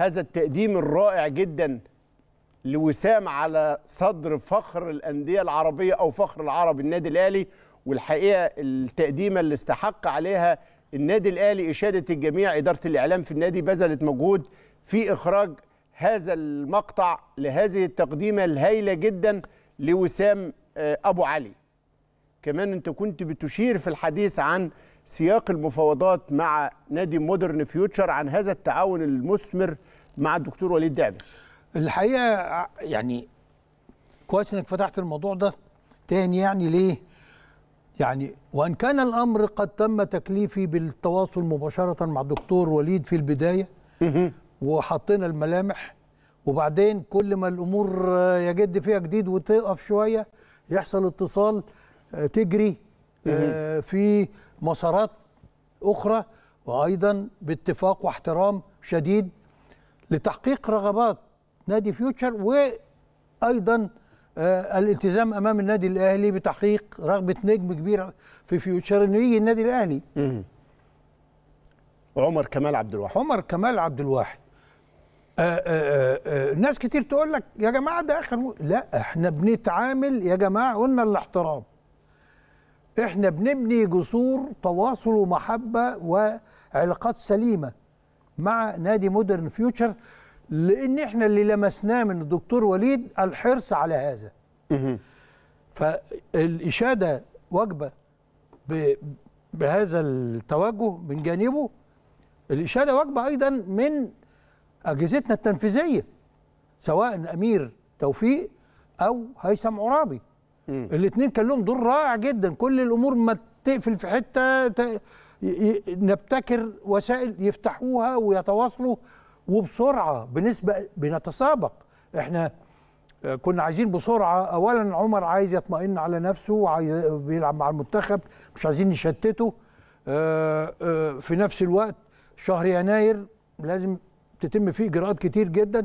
هذا التقديم الرائع جدا لوسام على صدر فخر الأندية العربية أو فخر العرب النادي الأهلي والحقيقة التقديمة اللي استحق عليها النادي الأهلي إشادة الجميع إدارة الإعلام في النادي بذلت مجهود في إخراج هذا المقطع لهذه التقديمة الهائلة جدا لوسام آه، أبو علي كمان أنت كنت بتشير في الحديث عن سياق المفاوضات مع نادي مودرن فيوتشر عن هذا التعاون المثمر مع الدكتور وليد دعبس الحقيقه يعني كويس انك فتحت الموضوع ده تاني يعني ليه يعني وان كان الامر قد تم تكليفي بالتواصل مباشره مع الدكتور وليد في البدايه وحطينا الملامح وبعدين كل ما الامور يجد فيها جديد وتقف شويه يحصل اتصال آه، تجري آه، في مسارات أخرى وأيضا باتفاق واحترام شديد لتحقيق رغبات نادي فيوتشر وأيضا آه، الالتزام أمام النادي الأهلي بتحقيق رغبة نجم كبير في فيوتشر إنه يجي النادي الأهلي عمر كمال عبد الواحد عمر كمال عبد الواحد آآ آه، آآ آآ ناس كتير تقول لك يا جماعه ده اخر لا احنا بنتعامل يا جماعه قلنا الاحترام احنا بنبني جسور تواصل ومحبه وعلاقات سليمه مع نادي مودرن فيوتشر لان احنا اللي لمسناه من الدكتور وليد الحرص على هذا فالاشاده وجبه بهذا التوجه من جانبه الاشاده وجبه ايضا من اجهزتنا التنفيذيه سواء امير توفيق او هيثم عرابي الاثنين كان لهم دور رائع جدا كل الامور ما تقفل في حته ت... نبتكر وسائل يفتحوها ويتواصلوا وبسرعه بنسبه بنتسابق احنا آه، كنا عايزين بسرعه اولا عمر عايز يطمئن على نفسه وعايز بيلعب مع المنتخب مش عايزين نشتته آه، آه، في نفس الوقت شهر يناير لازم تتم فيه اجراءات كتير جدا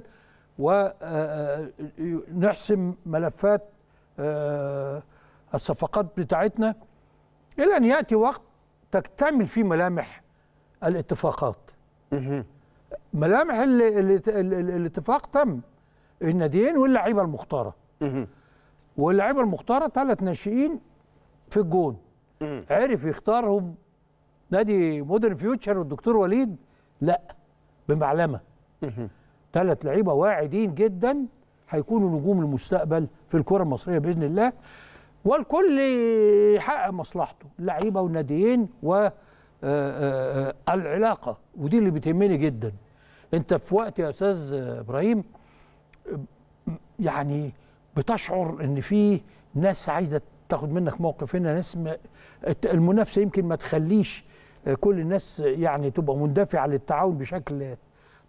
ونحسم ملفات آه، الصفقات بتاعتنا الى ان ياتي وقت تكتمل فيه ملامح الاتفاقات ملامح الاتفاق تم الناديين واللعيبه المختاره واللعيبه المختاره ثلاث ناشئين في الجون عرف يختارهم نادي مودرن فيوتشر والدكتور وليد لا بمعلمه ثلاث لعيبه واعدين جدا هيكونوا نجوم المستقبل في الكره المصريه باذن الله والكل يحقق مصلحته اللعيبه والناديين والعلاقه آه، آه، آه، ودي اللي بتهمني جدا انت في وقت يا استاذ ابراهيم يعني بتشعر ان في ناس عايزه تاخد منك موقف هنا ناس المنافسه يمكن ما تخليش كل الناس يعني تبقى مندفعه للتعاون بشكل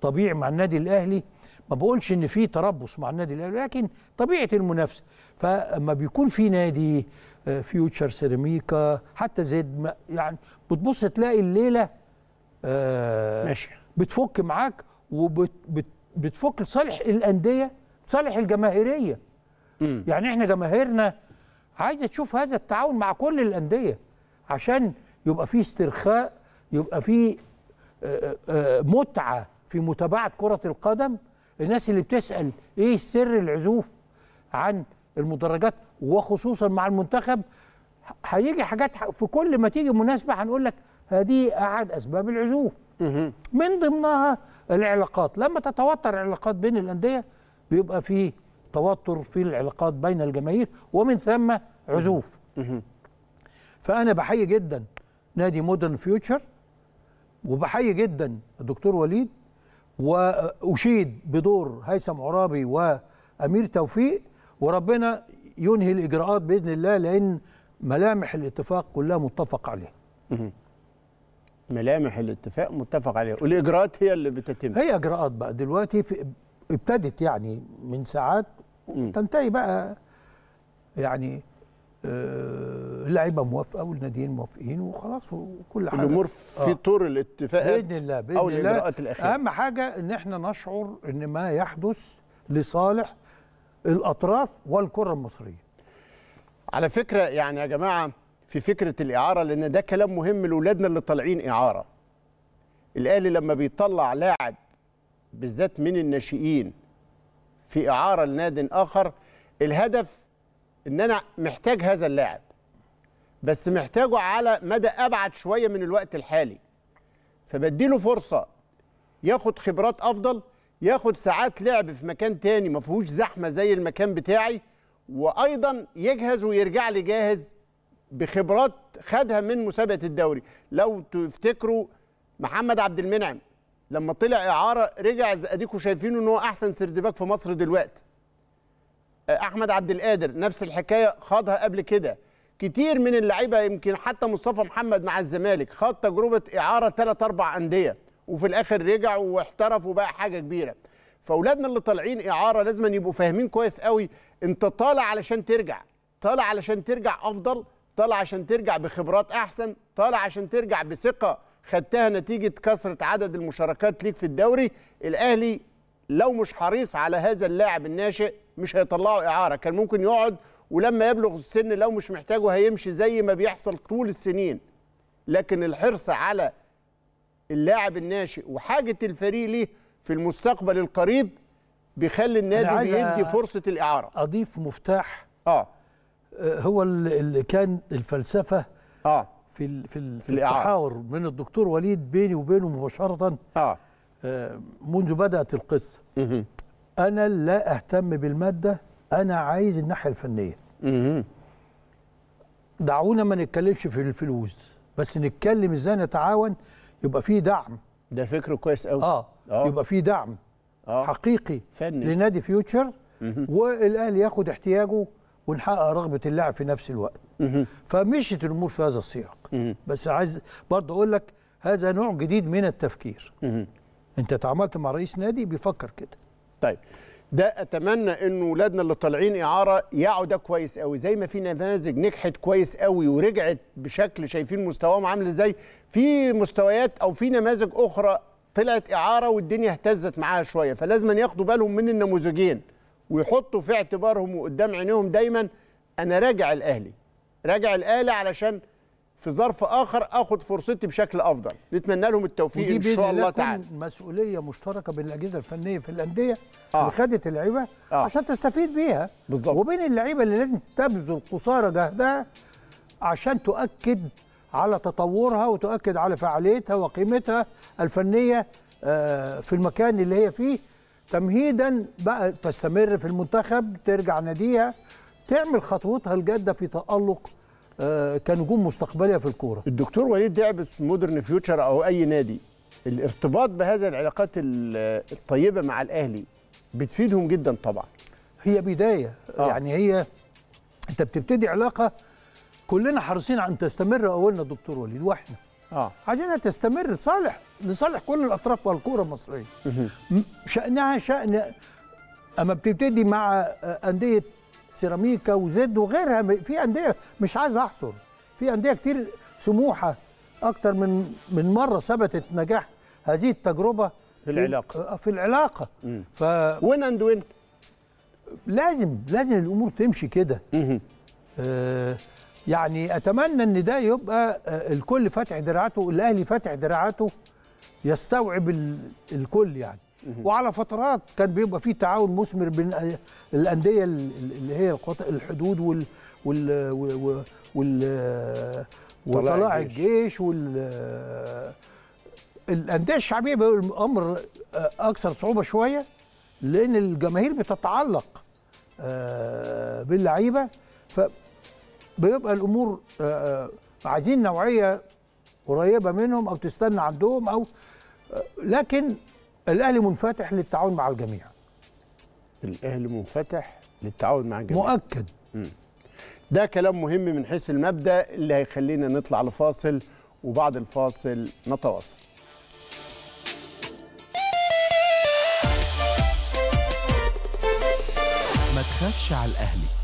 طبيعي مع النادي الاهلي ما بقولش ان في تربص مع النادي الاهلي لكن طبيعه المنافسه فلما بيكون في نادي فيوتشر آه، سيراميكا حتى زد يعني بتبص تلاقي الليله آه ماشي بتفك معاك وبتفك لصالح الانديه صالح الجماهيريه م. يعني احنا جماهيرنا عايزه تشوف هذا التعاون مع كل الانديه عشان يبقى في استرخاء يبقى في آه، آه، متعه في متابعه كره القدم الناس اللي بتسال ايه سر العزوف عن المدرجات وخصوصا مع المنتخب هيجي حاجات في كل ما تيجي مناسبه هنقول لك هذه احد اسباب العزوف من ضمنها العلاقات لما تتوتر العلاقات بين الانديه بيبقى في توتر في العلاقات بين الجماهير ومن ثم عزوف فانا بحيي جدا نادي مودرن فيوتشر وبحيي جدا الدكتور وليد واشيد بدور هيثم عرابي وامير توفيق وربنا ينهي الاجراءات باذن الله لان ملامح الاتفاق كلها متفق عليها. ملامح الاتفاق متفق عليها والاجراءات هي اللي بتتم. هي اجراءات بقى دلوقتي في ابتدت يعني من ساعات تنتهي بقى يعني آه اللعيبه موافقه والناديين موافقين وخلاص وكل حاجه الامور في آه. طور الاتفاقات باذن الله باذن او الاجراءات الاخيره اهم حاجه ان احنا نشعر ان ما يحدث لصالح الاطراف والكره المصريه على فكره يعني يا جماعه في فكره الاعاره لان ده كلام مهم لاولادنا اللي طالعين اعاره الاهلي لما بيطلع لاعب بالذات من الناشئين في اعاره لناد اخر الهدف ان انا محتاج هذا اللاعب بس محتاجه على مدى ابعد شويه من الوقت الحالي فبديله فرصه ياخد خبرات افضل ياخد ساعات لعب في مكان تاني ما فيهوش زحمه زي المكان بتاعي وايضا يجهز ويرجع لي جاهز بخبرات خدها من مسابقه الدوري لو تفتكروا محمد عبد المنعم لما طلع اعاره رجع اديكم شايفينه ان هو احسن باك في مصر دلوقتي احمد عبد القادر نفس الحكايه خاضها قبل كده كتير من اللعيبه يمكن حتى مصطفى محمد مع الزمالك خد تجربه اعاره ثلاث اربع انديه وفي الاخر رجع واحترف وبقى حاجه كبيره فاولادنا اللي طالعين اعاره لازم يبقوا فاهمين كويس قوي انت طالع علشان ترجع طالع علشان ترجع افضل طالع عشان ترجع بخبرات احسن طالع عشان ترجع بثقه خدتها نتيجه كثره عدد المشاركات ليك في الدوري الاهلي لو مش حريص على هذا اللاعب الناشئ مش هيطلعه اعاره كان ممكن يقعد ولما يبلغ السن لو مش محتاجه هيمشي زي ما بيحصل طول السنين لكن الحرص على اللاعب الناشئ وحاجه الفريق ليه في المستقبل القريب بيخلي النادي بيدي فرصه الاعاره اضيف مفتاح اه, آه، هو اللي كان الفلسفه اه في ال في, ال في التحاور من الدكتور وليد بيني وبينه مباشره آه. آه منذ بدات القصه انا لا اهتم بالماده انا عايز الناحيه الفنيه دعونا ما نتكلمش في الفلوس بس نتكلم ازاي نتعاون يبقى في دعم ده فكره كويس قوي آه. اه يبقى في دعم آه. حقيقي فني لنادي فيوتشر والاهلي ياخد احتياجه ونحقق رغبه اللاعب في نفس الوقت فمشيت الامور في هذا السياق بس عايز برضه اقول لك هذا نوع جديد من التفكير انت تعاملت مع رئيس نادي بيفكر كده طيب ده اتمنى ان اولادنا اللي طالعين اعاره يعوا ده كويس قوي زي ما في نماذج نجحت كويس قوي ورجعت بشكل شايفين مستواهم عامل ازاي في مستويات او في نماذج اخرى طلعت اعاره والدنيا اهتزت معاها شويه فلازم ياخدوا بالهم من النموذجين ويحطوا في اعتبارهم وقدام عينيهم دايما انا راجع الاهلي راجع الاهلي علشان في ظرف اخر اخد فرصتي بشكل افضل نتمنى لهم التوفيق ان شاء الله تعالى مسؤوليه مشتركه بين الاجهزه الفنيه في الانديه آه. اللي خدت اللعيبه آه. عشان تستفيد بيها بالظبط وبين اللعيبه اللي لازم تبذل قصارى جهدها عشان تؤكد على تطورها وتؤكد على فعاليتها وقيمتها الفنيه آه، في المكان اللي هي فيه تمهيدا بقى تستمر في المنتخب ترجع ناديها تعمل خطوتها الجاده في تالق كنجوم مستقبليه في الكوره الدكتور وليد دعب مودرن فيوتشر او اي نادي الارتباط بهذه العلاقات الطيبه مع الاهلي بتفيدهم جدا طبعا هي بدايه آه. يعني هي انت بتبتدي علاقه كلنا حريصين ان تستمر اولنا دكتور وليد واحنا اه عايزينها تستمر صالح لصالح كل الاطراف والكوره المصريه شانها شان اما بتبتدي مع انديه سيراميكا وزد وغيرها في انديه مش عايز احصر في انديه كتير سموحه اكتر من من مره ثبتت نجاح هذه التجربه في العلاقه في العلاقه ف وين اند وين لازم لازم الامور تمشي كده آه يعني اتمنى ان ده يبقى آه، الكل فاتح دراعاته الاهلي فاتح دراعاته يستوعب الكل يعني وعلى فترات كان بيبقى في تعاون مثمر بين الانديه اللي هي الحدود وال وال وال وطلاع الجيش وال الانديه الشعبيه بيبقى الامر اكثر صعوبه شويه لان الجماهير بتتعلق آه، باللعيبه فبيبقى الامور آه، آه، عايزين نوعيه قريبه منهم او تستنى عندهم او لكن الاهلي منفتح للتعاون مع الجميع الاهلي منفتح للتعاون مع الجميع مؤكد مم. ده كلام مهم من حيث المبدا اللي هيخلينا نطلع لفاصل وبعد الفاصل نتواصل ما تخافش على الاهلي